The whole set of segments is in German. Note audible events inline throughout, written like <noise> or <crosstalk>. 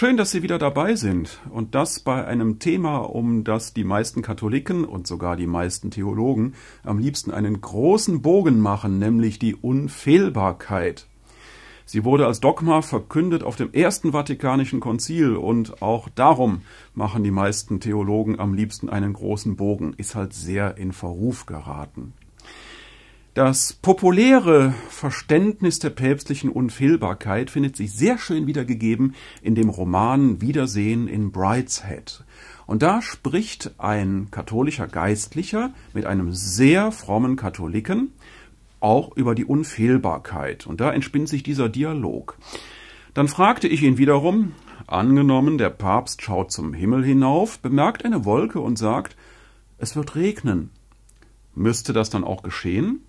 Schön, dass Sie wieder dabei sind und das bei einem Thema, um das die meisten Katholiken und sogar die meisten Theologen am liebsten einen großen Bogen machen, nämlich die Unfehlbarkeit. Sie wurde als Dogma verkündet auf dem ersten Vatikanischen Konzil und auch darum machen die meisten Theologen am liebsten einen großen Bogen, ist halt sehr in Verruf geraten. Das populäre Verständnis der päpstlichen Unfehlbarkeit findet sich sehr schön wiedergegeben in dem Roman Wiedersehen in Brideshead. Und da spricht ein katholischer Geistlicher mit einem sehr frommen Katholiken auch über die Unfehlbarkeit. Und da entspinnt sich dieser Dialog. Dann fragte ich ihn wiederum, angenommen, der Papst schaut zum Himmel hinauf, bemerkt eine Wolke und sagt, es wird regnen. Müsste das dann auch geschehen?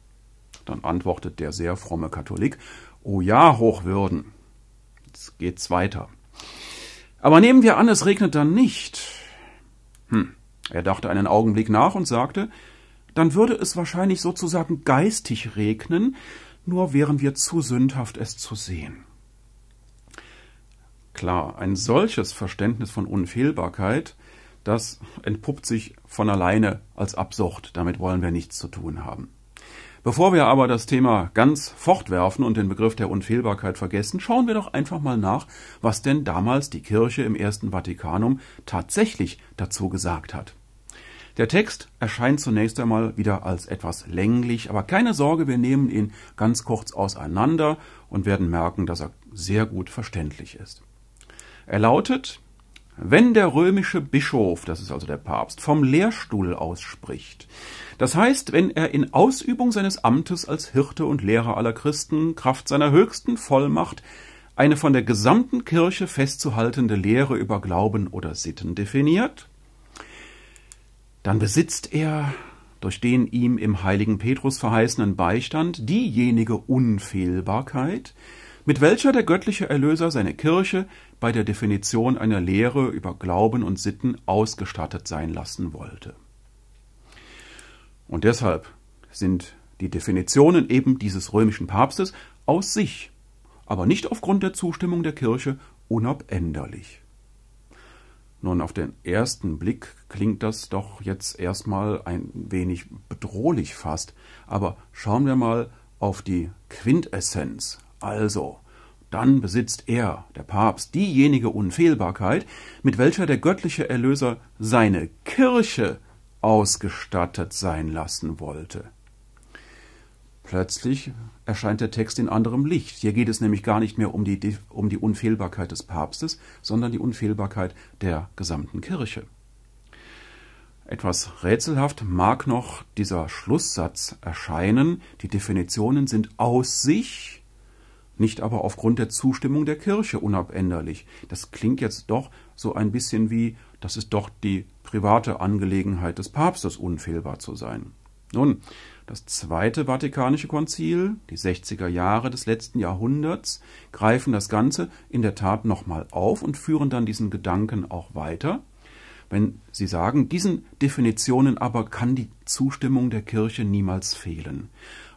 Dann antwortet der sehr fromme Katholik, Oh ja, Hochwürden. Jetzt geht's weiter. Aber nehmen wir an, es regnet dann nicht. Hm. Er dachte einen Augenblick nach und sagte, dann würde es wahrscheinlich sozusagen geistig regnen, nur wären wir zu sündhaft, es zu sehen. Klar, ein solches Verständnis von Unfehlbarkeit, das entpuppt sich von alleine als Absucht, damit wollen wir nichts zu tun haben. Bevor wir aber das Thema ganz fortwerfen und den Begriff der Unfehlbarkeit vergessen, schauen wir doch einfach mal nach, was denn damals die Kirche im Ersten Vatikanum tatsächlich dazu gesagt hat. Der Text erscheint zunächst einmal wieder als etwas länglich, aber keine Sorge, wir nehmen ihn ganz kurz auseinander und werden merken, dass er sehr gut verständlich ist. Er lautet wenn der römische Bischof, das ist also der Papst, vom Lehrstuhl ausspricht, das heißt, wenn er in Ausübung seines Amtes als Hirte und Lehrer aller Christen, Kraft seiner höchsten Vollmacht, eine von der gesamten Kirche festzuhaltende Lehre über Glauben oder Sitten definiert, dann besitzt er durch den ihm im heiligen Petrus verheißenen Beistand diejenige Unfehlbarkeit, mit welcher der göttliche Erlöser seine Kirche bei der Definition einer Lehre über Glauben und Sitten ausgestattet sein lassen wollte. Und deshalb sind die Definitionen eben dieses römischen Papstes aus sich, aber nicht aufgrund der Zustimmung der Kirche, unabänderlich. Nun, auf den ersten Blick klingt das doch jetzt erstmal ein wenig bedrohlich fast, aber schauen wir mal auf die Quintessenz, also dann besitzt er, der Papst, diejenige Unfehlbarkeit, mit welcher der göttliche Erlöser seine Kirche ausgestattet sein lassen wollte. Plötzlich erscheint der Text in anderem Licht. Hier geht es nämlich gar nicht mehr um die, um die Unfehlbarkeit des Papstes, sondern die Unfehlbarkeit der gesamten Kirche. Etwas rätselhaft mag noch dieser Schlusssatz erscheinen. Die Definitionen sind aus sich nicht aber aufgrund der Zustimmung der Kirche unabänderlich. Das klingt jetzt doch so ein bisschen wie, das ist doch die private Angelegenheit des Papstes, unfehlbar zu sein. Nun, das Zweite Vatikanische Konzil, die 60er Jahre des letzten Jahrhunderts, greifen das Ganze in der Tat nochmal auf und führen dann diesen Gedanken auch weiter. Wenn Sie sagen, diesen Definitionen aber kann die Zustimmung der Kirche niemals fehlen.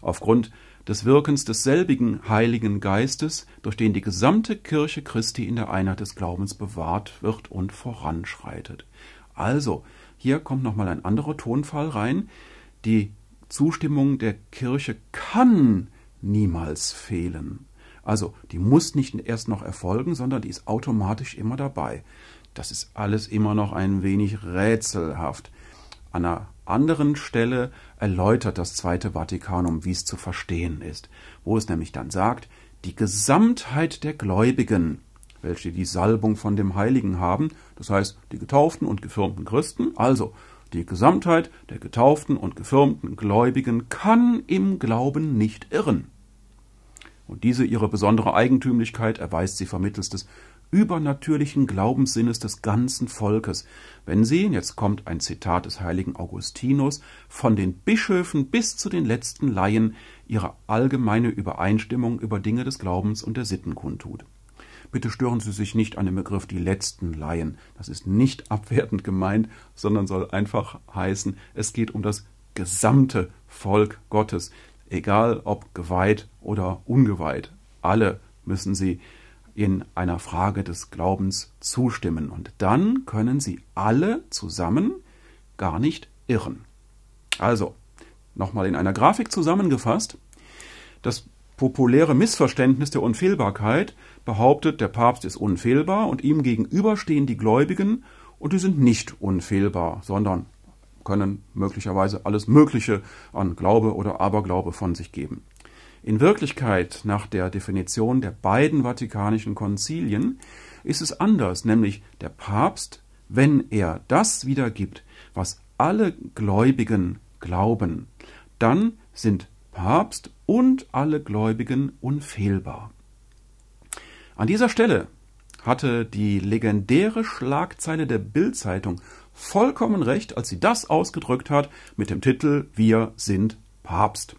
Aufgrund des Wirkens desselbigen Heiligen Geistes, durch den die gesamte Kirche Christi in der Einheit des Glaubens bewahrt wird und voranschreitet. Also, hier kommt nochmal ein anderer Tonfall rein. Die Zustimmung der Kirche kann niemals fehlen. Also, die muss nicht erst noch erfolgen, sondern die ist automatisch immer dabei. Das ist alles immer noch ein wenig rätselhaft. Anna anderen Stelle erläutert das Zweite Vatikanum, wie es zu verstehen ist, wo es nämlich dann sagt, die Gesamtheit der Gläubigen, welche die Salbung von dem Heiligen haben, das heißt die getauften und gefirmten Christen, also die Gesamtheit der getauften und gefirmten Gläubigen kann im Glauben nicht irren. Und diese ihre besondere Eigentümlichkeit erweist sie vermittels des übernatürlichen Glaubenssinnes des ganzen Volkes, wenn sie, jetzt kommt ein Zitat des heiligen Augustinus, von den Bischöfen bis zu den letzten Laien ihre allgemeine Übereinstimmung über Dinge des Glaubens und der Sitten kundtut. Bitte stören Sie sich nicht an dem Begriff die letzten Laien. Das ist nicht <laughs> abwertend gemeint, sondern soll einfach heißen, es geht um das gesamte Volk Gottes, egal ob geweiht oder ungeweiht. Alle müssen sie in einer Frage des Glaubens zustimmen. Und dann können sie alle zusammen gar nicht irren. Also, nochmal in einer Grafik zusammengefasst, das populäre Missverständnis der Unfehlbarkeit behauptet, der Papst ist unfehlbar und ihm gegenüber stehen die Gläubigen und die sind nicht unfehlbar, sondern können möglicherweise alles Mögliche an Glaube oder Aberglaube von sich geben. In Wirklichkeit, nach der Definition der beiden Vatikanischen Konzilien, ist es anders, nämlich der Papst, wenn er das wiedergibt, was alle Gläubigen glauben, dann sind Papst und alle Gläubigen unfehlbar. An dieser Stelle hatte die legendäre Schlagzeile der Bildzeitung vollkommen recht, als sie das ausgedrückt hat mit dem Titel Wir sind Papst.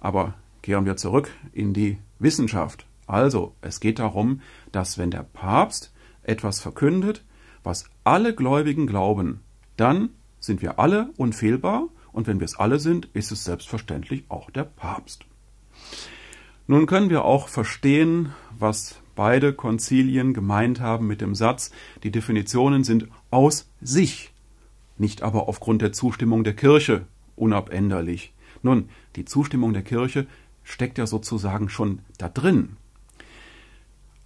Aber kehren wir zurück in die Wissenschaft. Also, es geht darum, dass wenn der Papst etwas verkündet, was alle Gläubigen glauben, dann sind wir alle unfehlbar und wenn wir es alle sind, ist es selbstverständlich auch der Papst. Nun können wir auch verstehen, was beide Konzilien gemeint haben mit dem Satz, die Definitionen sind aus sich, nicht aber aufgrund der Zustimmung der Kirche unabänderlich. Nun, die Zustimmung der Kirche steckt ja sozusagen schon da drin.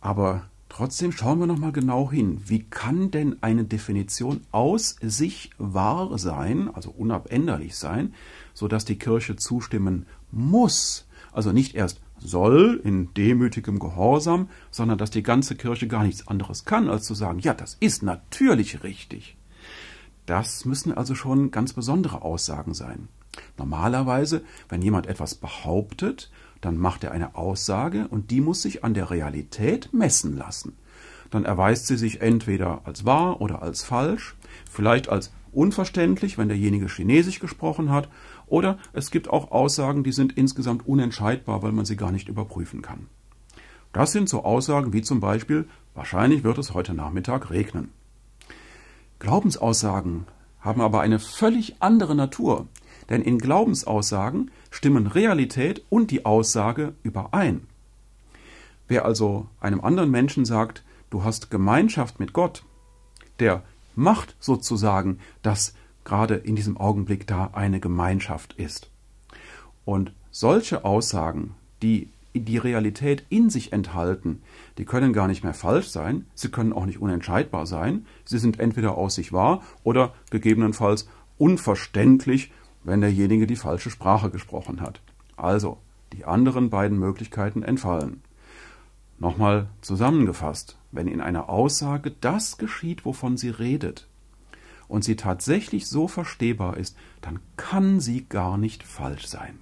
Aber trotzdem schauen wir nochmal genau hin. Wie kann denn eine Definition aus sich wahr sein, also unabänderlich sein, sodass die Kirche zustimmen muss? Also nicht erst soll in demütigem Gehorsam, sondern dass die ganze Kirche gar nichts anderes kann, als zu sagen, ja, das ist natürlich richtig. Das müssen also schon ganz besondere Aussagen sein. Normalerweise, wenn jemand etwas behauptet, dann macht er eine Aussage und die muss sich an der Realität messen lassen. Dann erweist sie sich entweder als wahr oder als falsch, vielleicht als unverständlich, wenn derjenige Chinesisch gesprochen hat, oder es gibt auch Aussagen, die sind insgesamt unentscheidbar, weil man sie gar nicht überprüfen kann. Das sind so Aussagen wie zum Beispiel, wahrscheinlich wird es heute Nachmittag regnen. Glaubensaussagen haben aber eine völlig andere Natur denn in Glaubensaussagen stimmen Realität und die Aussage überein. Wer also einem anderen Menschen sagt, du hast Gemeinschaft mit Gott, der macht sozusagen, dass gerade in diesem Augenblick da eine Gemeinschaft ist. Und solche Aussagen, die die Realität in sich enthalten, die können gar nicht mehr falsch sein, sie können auch nicht unentscheidbar sein, sie sind entweder aus sich wahr oder gegebenenfalls unverständlich wenn derjenige die falsche Sprache gesprochen hat. Also, die anderen beiden Möglichkeiten entfallen. Nochmal zusammengefasst, wenn in einer Aussage das geschieht, wovon sie redet, und sie tatsächlich so verstehbar ist, dann kann sie gar nicht falsch sein.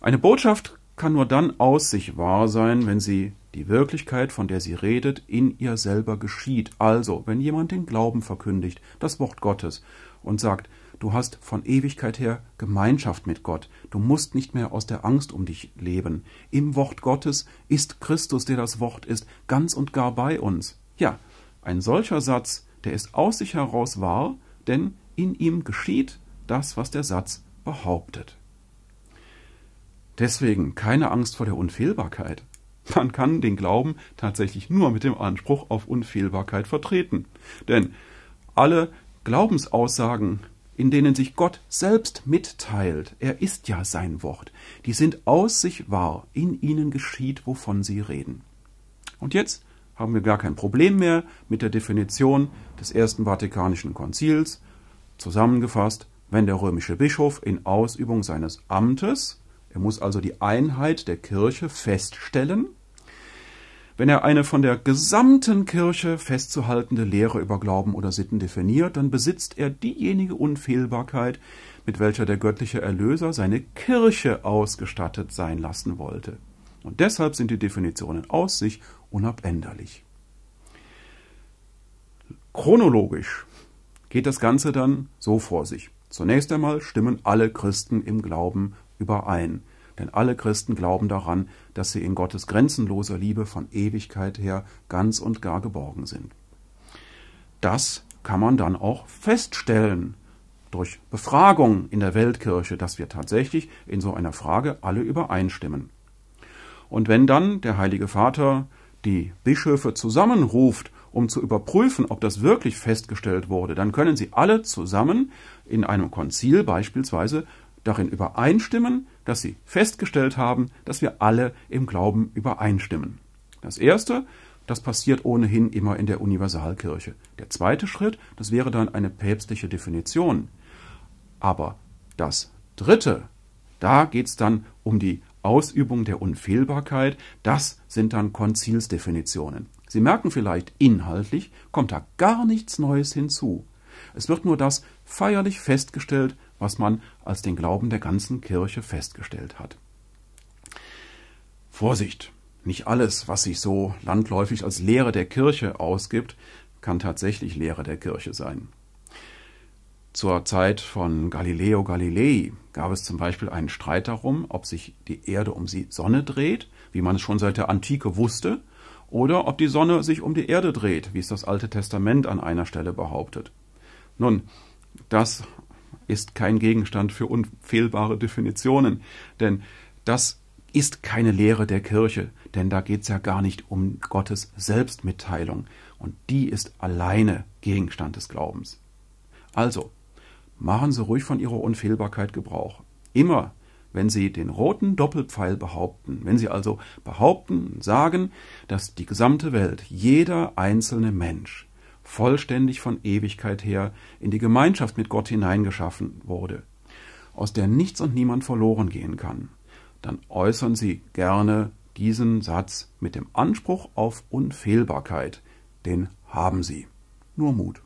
Eine Botschaft kann nur dann aus sich wahr sein, wenn sie die Wirklichkeit, von der sie redet, in ihr selber geschieht. Also, wenn jemand den Glauben verkündigt, das Wort Gottes, und sagt, Du hast von Ewigkeit her Gemeinschaft mit Gott. Du musst nicht mehr aus der Angst um dich leben. Im Wort Gottes ist Christus, der das Wort ist, ganz und gar bei uns. Ja, ein solcher Satz, der ist aus sich heraus wahr, denn in ihm geschieht das, was der Satz behauptet. Deswegen keine Angst vor der Unfehlbarkeit. Man kann den Glauben tatsächlich nur mit dem Anspruch auf Unfehlbarkeit vertreten. Denn alle Glaubensaussagen, in denen sich Gott selbst mitteilt, er ist ja sein Wort, die sind aus sich wahr, in ihnen geschieht, wovon sie reden. Und jetzt haben wir gar kein Problem mehr mit der Definition des Ersten Vatikanischen Konzils. Zusammengefasst, wenn der römische Bischof in Ausübung seines Amtes, er muss also die Einheit der Kirche feststellen, wenn er eine von der gesamten Kirche festzuhaltende Lehre über Glauben oder Sitten definiert, dann besitzt er diejenige Unfehlbarkeit, mit welcher der göttliche Erlöser seine Kirche ausgestattet sein lassen wollte. Und deshalb sind die Definitionen aus sich unabänderlich. Chronologisch geht das Ganze dann so vor sich. Zunächst einmal stimmen alle Christen im Glauben überein denn alle Christen glauben daran, dass sie in Gottes grenzenloser Liebe von Ewigkeit her ganz und gar geborgen sind. Das kann man dann auch feststellen durch Befragung in der Weltkirche, dass wir tatsächlich in so einer Frage alle übereinstimmen. Und wenn dann der Heilige Vater die Bischöfe zusammenruft, um zu überprüfen, ob das wirklich festgestellt wurde, dann können sie alle zusammen in einem Konzil beispielsweise darin übereinstimmen, dass sie festgestellt haben, dass wir alle im Glauben übereinstimmen. Das erste, das passiert ohnehin immer in der Universalkirche. Der zweite Schritt, das wäre dann eine päpstliche Definition. Aber das dritte, da geht es dann um die Ausübung der Unfehlbarkeit, das sind dann Konzilsdefinitionen. Sie merken vielleicht, inhaltlich kommt da gar nichts Neues hinzu. Es wird nur das feierlich festgestellt, was man als den Glauben der ganzen Kirche festgestellt hat. Vorsicht! Nicht alles, was sich so landläufig als Lehre der Kirche ausgibt, kann tatsächlich Lehre der Kirche sein. Zur Zeit von Galileo Galilei gab es zum Beispiel einen Streit darum, ob sich die Erde um die Sonne dreht, wie man es schon seit der Antike wusste, oder ob die Sonne sich um die Erde dreht, wie es das Alte Testament an einer Stelle behauptet. Nun, das ist kein Gegenstand für unfehlbare Definitionen, denn das ist keine Lehre der Kirche, denn da geht es ja gar nicht um Gottes Selbstmitteilung, und die ist alleine Gegenstand des Glaubens. Also, machen Sie ruhig von Ihrer Unfehlbarkeit Gebrauch. Immer, wenn Sie den roten Doppelpfeil behaupten, wenn Sie also behaupten und sagen, dass die gesamte Welt, jeder einzelne Mensch, vollständig von Ewigkeit her in die Gemeinschaft mit Gott hineingeschaffen wurde, aus der nichts und niemand verloren gehen kann, dann äußern Sie gerne diesen Satz mit dem Anspruch auf Unfehlbarkeit. Den haben Sie. Nur Mut.